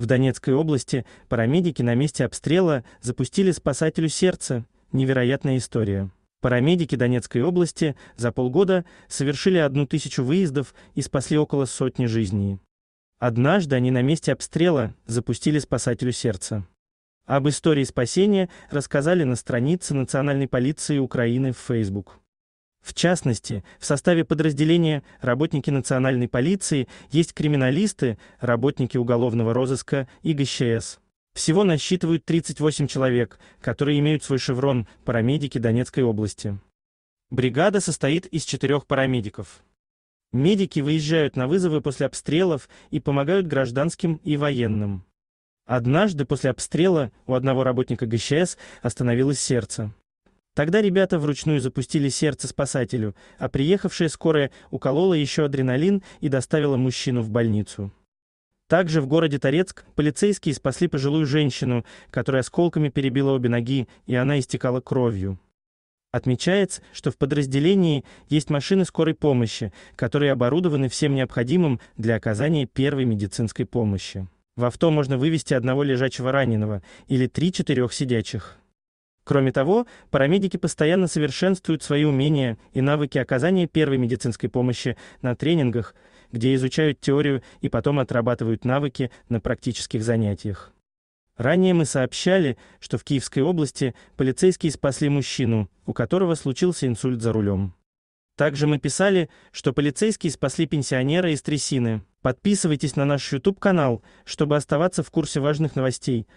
В Донецкой области парамедики на месте обстрела запустили спасателю сердце. Невероятная история. Парамедики Донецкой области за полгода совершили одну тысячу выездов и спасли около сотни жизней. Однажды они на месте обстрела запустили спасателю сердце. Об истории спасения рассказали на странице Национальной полиции Украины в Facebook. В частности, в составе подразделения работники национальной полиции есть криминалисты, работники уголовного розыска и ГЧС. Всего насчитывают 38 человек, которые имеют свой шеврон парамедики Донецкой области. Бригада состоит из четырех парамедиков. Медики выезжают на вызовы после обстрелов и помогают гражданским и военным. Однажды после обстрела у одного работника ГЧС остановилось сердце. Тогда ребята вручную запустили сердце спасателю, а приехавшая скорая уколола еще адреналин и доставила мужчину в больницу. Также в городе Торецк полицейские спасли пожилую женщину, которая осколками перебила обе ноги, и она истекала кровью. Отмечается, что в подразделении есть машины скорой помощи, которые оборудованы всем необходимым для оказания первой медицинской помощи. В авто можно вывести одного лежачего раненого или 3-4 сидячих. Кроме того, парамедики постоянно совершенствуют свои умения и навыки оказания первой медицинской помощи на тренингах, где изучают теорию и потом отрабатывают навыки на практических занятиях. Ранее мы сообщали, что в Киевской области полицейские спасли мужчину, у которого случился инсульт за рулем. Также мы писали, что полицейские спасли пенсионера из трясины. Подписывайтесь на наш YouTube-канал, чтобы оставаться в курсе важных новостей –